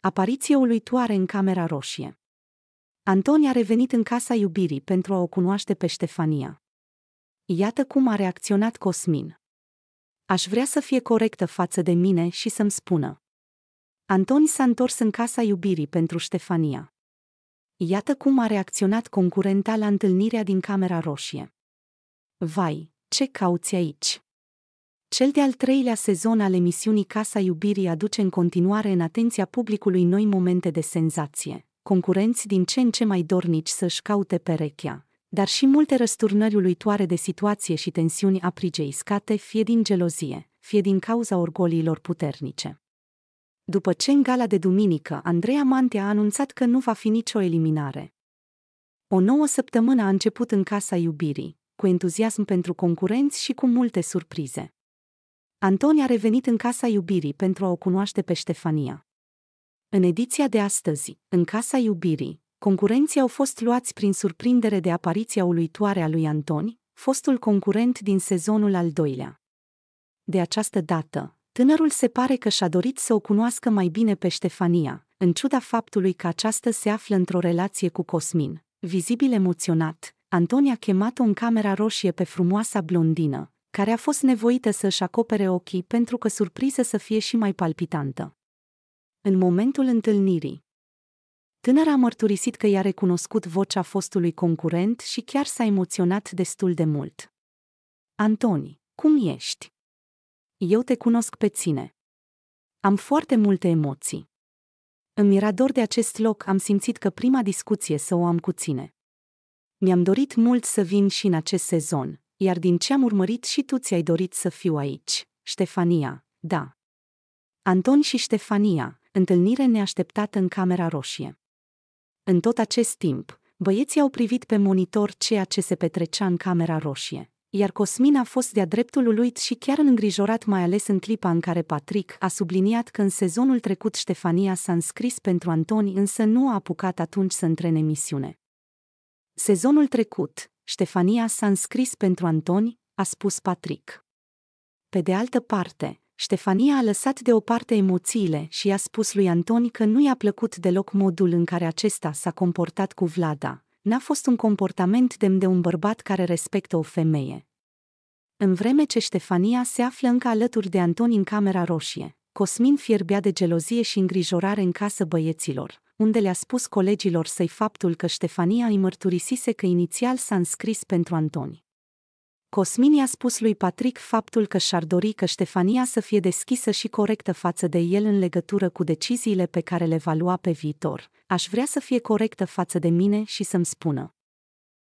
Apariție uluitoare în camera roșie. Antonia a revenit în casa iubirii pentru a o cunoaște pe Ștefania. Iată cum a reacționat Cosmin. Aș vrea să fie corectă față de mine și să-mi spună. Antoni s-a întors în casa iubirii pentru Ștefania. Iată cum a reacționat concurenta la întâlnirea din Camera Roșie. Vai, ce cauți aici? Cel de-al treilea sezon al emisiunii Casa Iubirii aduce în continuare în atenția publicului noi momente de senzație, concurenți din ce în ce mai dornici să-și caute perechea, dar și multe răsturnări uluitoare de situație și tensiuni aprige iscate fie din gelozie, fie din cauza orgoliilor puternice. După ce în gala de duminică Andreea Mantea a anunțat că nu va fi nicio eliminare. O nouă săptămână a început în Casa Iubirii, cu entuziasm pentru concurenți și cu multe surprize. Antoni a revenit în casa iubirii pentru a o cunoaște pe Ștefania. În ediția de astăzi, în casa iubirii, concurenții au fost luați prin surprindere de apariția uluitoare a lui Antoni, fostul concurent din sezonul al doilea. De această dată, tânărul se pare că și-a dorit să o cunoască mai bine pe Ștefania, în ciuda faptului că aceasta se află într-o relație cu Cosmin. Vizibil emoționat, Antoni a chemat-o în camera roșie pe frumoasa blondină, care a fost nevoită să și acopere ochii pentru că surpriza să fie și mai palpitantă. În momentul întâlnirii, tânăra a mărturisit că i-a recunoscut vocea fostului concurent și chiar s-a emoționat destul de mult. Antoni, cum ești? Eu te cunosc pe ține. Am foarte multe emoții. Îmi era dor de acest loc, am simțit că prima discuție să o am cu ține. Mi-am dorit mult să vin și în acest sezon, iar din ce am urmărit și tu ți-ai dorit să fiu aici, Ștefania, da. Anton și Ștefania, întâlnire neașteptată în camera roșie. În tot acest timp, băieții au privit pe monitor ceea ce se petrecea în camera roșie, iar Cosmin a fost de-a dreptul uluit și chiar îngrijorat mai ales în clipa în care Patrick a subliniat că în sezonul trecut Ștefania s-a înscris pentru Antoni însă nu a apucat atunci să întrene misiune. Sezonul trecut, Ștefania s-a înscris pentru Antoni, a spus Patrick. Pe de altă parte, Ștefania a lăsat deoparte emoțiile și i-a spus lui Antoni că nu i-a plăcut deloc modul în care acesta s-a comportat cu Vlada. N-a fost un comportament demn de un bărbat care respectă o femeie. În vreme ce Ștefania se află încă alături de Antoni în camera roșie, Cosmin fierbea de gelozie și îngrijorare în casă băieților, unde le-a spus colegilor săi faptul că Ștefania îi mărturisise că inițial s-a înscris pentru Antoni. Cosmin i-a spus lui Patrick faptul că și-ar dori că Ștefania să fie deschisă și corectă față de el în legătură cu deciziile pe care le va lua pe viitor. Aș vrea să fie corectă față de mine și să-mi spună,